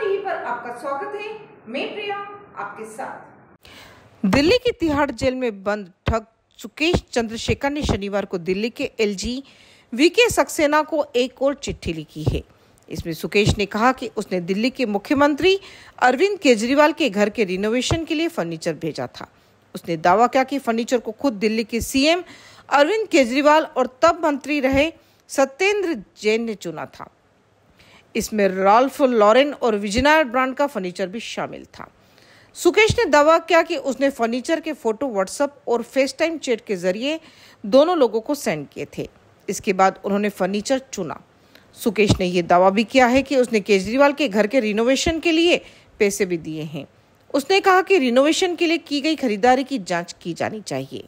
TV पर आपका स्वागत है मैं प्रिया आपके साथ दिल्ली की तिहाड़ जेल में बंद ठग सुकेश चंद्रशेखर ने शनिवार को दिल्ली के एलजी वीके सक्सेना को एक और चिट्ठी लिखी है इसमें सुकेश ने कहा कि उसने दिल्ली के मुख्यमंत्री अरविंद केजरीवाल के घर के रिनोवेशन के लिए फर्नीचर भेजा था उसने दावा किया कि फर्नीचर को खुद दिल्ली के सीएम अरविंद केजरीवाल और तब मंत्री रहे सत्येंद्र जैन ने चुना था इसमें राल्फ लॉरेन और विजनायर ब्रांड का फर्नीचर भी शामिल था सुकेश ने दावा किया कि उसने फर्नीचर के फोटो व्हाट्सएप और फेस टाइम चैट के जरिए दोनों लोगों को सेंड किए थे इसके बाद उन्होंने फर्नीचर चुना सुकेश ने यह दावा भी किया है कि उसने केजरीवाल के घर के रिनोवेशन के लिए पैसे भी दिए हैं उसने कहा कि रिनोवेशन के लिए की गई खरीदारी की जांच की जानी चाहिए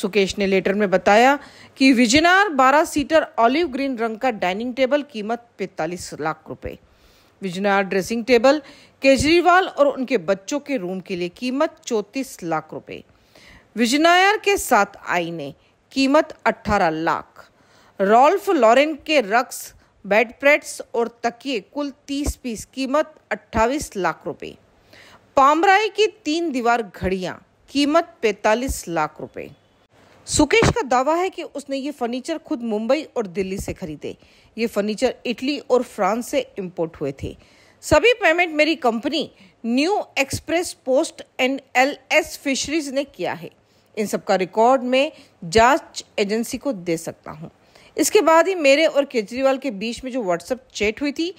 सुकेश ने लेटर में बताया कि विजनार 12 सीटर ऑलिव ग्रीन रंग का डाइनिंग टेबल कीमत 45 लाख रुपए विजनार ड्रेसिंग टेबल केजरीवाल और उनके बच्चों के रूम के लिए कीमत चौंतीस लाख रुपए विजनायर के साथ आईने कीमत 18 लाख रॉल्फ लॉरेन के रक्स बेड प्रेट्स और तकिए कुल 30 पीस कीमत 28 लाख रुपए पामराई की तीन दीवार घड़ियां कीमत 45 लाख रुपए सुकेश का दावा है कि उसने ये फर्नीचर खुद मुंबई और दिल्ली से खरीदे ये फर्नीचर इटली और फ्रांस से इंपोर्ट हुए थे सभी पेमेंट मेरी company new express post and L S fisheries ने किया है इन सबका रिकॉर्ड में जांच एजेंसी को दे सकता हूँ इसके बाद ही मेरे और केजरीवाल के बीच में जो व्हाट्सएप चैट हुई थी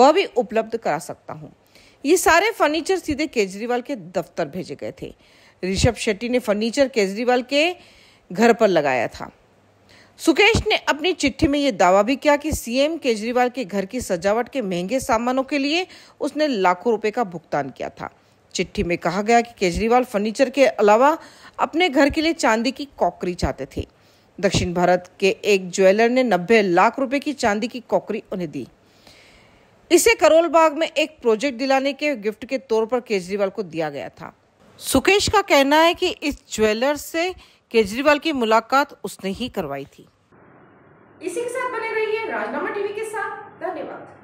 वह भी उपलब्ध करा सकता हूँ ये सारे फर्नीचर सीधे केजरीवाल के दफ्तर भेजे गए थे ऋषभ शेट्टी ने फर्नीचर केजरीवाल के घर पर लगाया था सुकेश ने अपनी चिट्ठी में यह दावा भी किया कि सीएम केजरीवाल के घर की सजावट के महंगे सामानों के लिए उसने लाखों रुपए का भुगतान किया था चिट्ठी में कहा गया कि केजरीवाल फर्नीचर के अलावा अपने घर के लिए चांदी की कॉकरी चाहते थे दक्षिण भारत के एक ज्वेलर ने 90 लाख रुपए की चांदी की कॉकरी उन्हें दी इसे करोल बाग में एक प्रोजेक्ट दिलाने के गिफ्ट के तौर पर केजरीवाल को दिया गया था सुकेश का कहना है कि इस ज्वेलर से केजरीवाल की मुलाकात उसने ही करवाई थी इसी के साथ बने रहिए राजनामा टीवी के साथ धन्यवाद